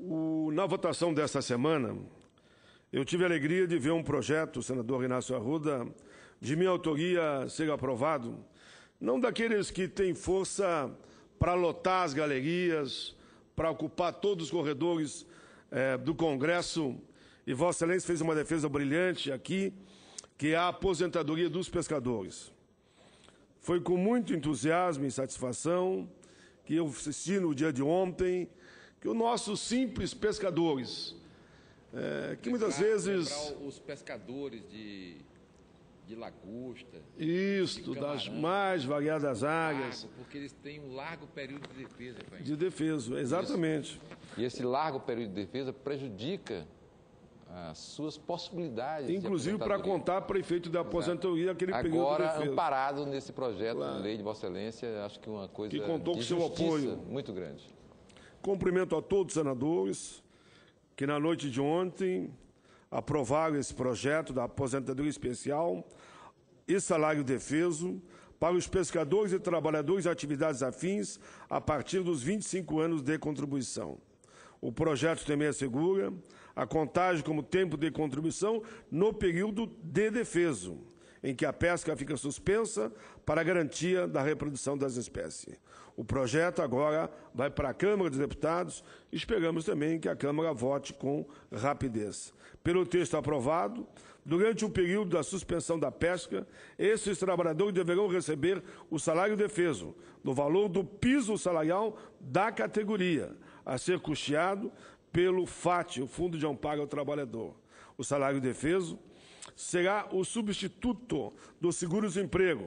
O, na votação desta semana, eu tive a alegria de ver um projeto, senador Inácio Arruda, de minha autoria ser aprovado, não daqueles que têm força para lotar as galerias, para ocupar todos os corredores é, do Congresso. E Vossa Excelência fez uma defesa brilhante aqui, que é a aposentadoria dos pescadores. Foi com muito entusiasmo e satisfação que eu assisti no dia de ontem que os nossos simples pescadores, é, que muitas vezes. os pescadores de, de lagosta. Isto, de das mais variadas áreas. porque eles têm um largo período de defesa. Pai. De defesa, exatamente. Isso. E esse largo período de defesa prejudica as suas possibilidades. Inclusive para contar para efeito da aposentadoria aquele Agora, período de defesa. Agora, amparado nesse projeto claro. de lei de Vossa Excelência, acho que uma coisa. Que contou com seu apoio. Muito grande. Cumprimento a todos os senadores que, na noite de ontem, aprovaram esse projeto da aposentadoria especial e salário defeso para os pescadores e trabalhadores de atividades afins a partir dos 25 anos de contribuição. O projeto também assegura a contagem como tempo de contribuição no período de defeso em que a pesca fica suspensa para garantia da reprodução das espécies. O projeto agora vai para a Câmara dos Deputados e esperamos também que a Câmara vote com rapidez. Pelo texto aprovado, durante o período da suspensão da pesca, esses trabalhadores deverão receber o salário defeso, no valor do piso salarial da categoria, a ser custeado pelo FAT, o Fundo de Amparo ao Trabalhador. O salário defeso será o substituto do seguro-desemprego,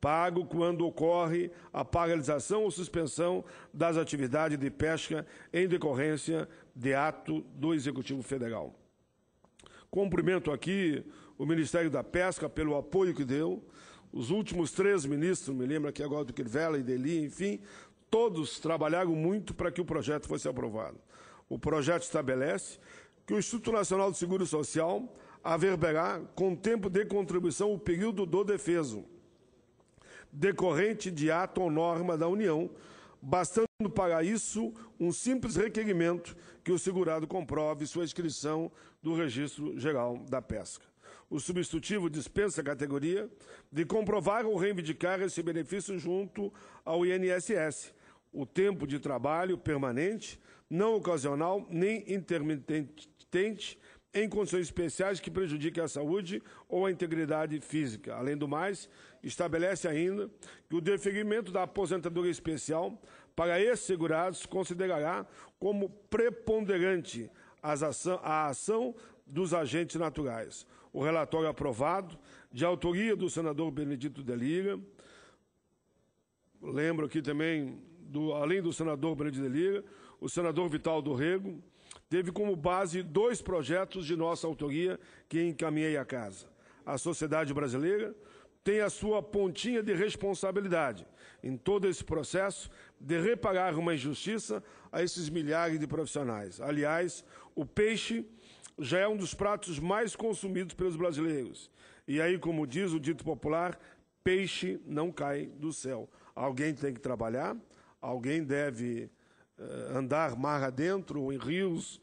pago quando ocorre a paralisação ou suspensão das atividades de pesca em decorrência de ato do Executivo Federal. Cumprimento aqui o Ministério da Pesca pelo apoio que deu, os últimos três ministros, me lembro aqui agora do Crivella e Deli, enfim, todos trabalharam muito para que o projeto fosse aprovado. O projeto estabelece que o Instituto Nacional do Seguro Social haverá com tempo de contribuição o período do defeso, decorrente de ato ou norma da União, bastando para isso um simples requerimento que o segurado comprove sua inscrição do Registro Geral da Pesca. O substitutivo dispensa a categoria de comprovar ou reivindicar esse benefício junto ao INSS, o tempo de trabalho permanente, não ocasional nem intermitente em condições especiais que prejudiquem a saúde ou a integridade física. Além do mais, estabelece ainda que o deferimento da aposentadoria especial para esses segurados considerará como preponderante a ação dos agentes naturais. O relatório aprovado, de autoria do senador Benedito Delira, lembro aqui também, do, além do senador Benedito Delira, o senador Vital do Rego, teve como base dois projetos de nossa autoria que encaminhei à casa. A sociedade brasileira tem a sua pontinha de responsabilidade em todo esse processo de reparar uma injustiça a esses milhares de profissionais. Aliás, o peixe já é um dos pratos mais consumidos pelos brasileiros. E aí, como diz o dito popular, peixe não cai do céu. Alguém tem que trabalhar, alguém deve eh, andar mar adentro, em rios,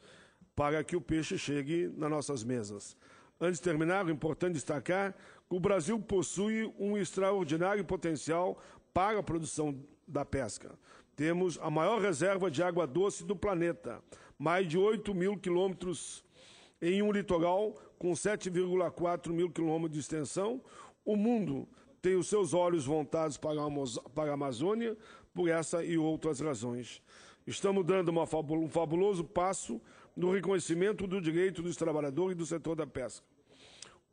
para que o peixe chegue nas nossas mesas. Antes de terminar, é importante destacar que o Brasil possui um extraordinário potencial para a produção da pesca. Temos a maior reserva de água doce do planeta, mais de 8 mil quilômetros em um litoral com 7,4 mil quilômetros de extensão. O mundo tem os seus olhos voltados para a Amazônia por essa e outras razões. Estamos dando uma, um fabuloso passo no reconhecimento do direito dos trabalhadores e do setor da pesca.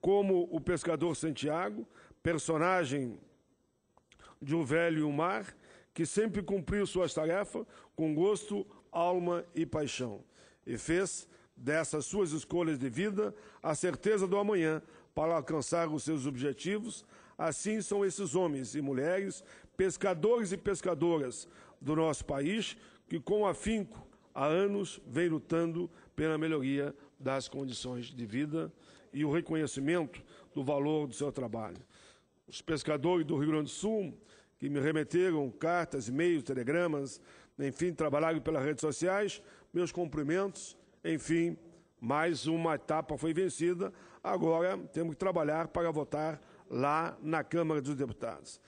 Como o pescador Santiago, personagem de um Velho Mar, que sempre cumpriu suas tarefas com gosto, alma e paixão, e fez dessas suas escolhas de vida a certeza do amanhã para alcançar os seus objetivos. Assim são esses homens e mulheres, pescadores e pescadoras do nosso país, que com afinco há anos vem lutando pela melhoria das condições de vida e o reconhecimento do valor do seu trabalho. Os pescadores do Rio Grande do Sul, que me remeteram cartas, e-mails, telegramas, enfim, trabalharam pelas redes sociais, meus cumprimentos, enfim, mais uma etapa foi vencida. Agora temos que trabalhar para votar lá na Câmara dos Deputados.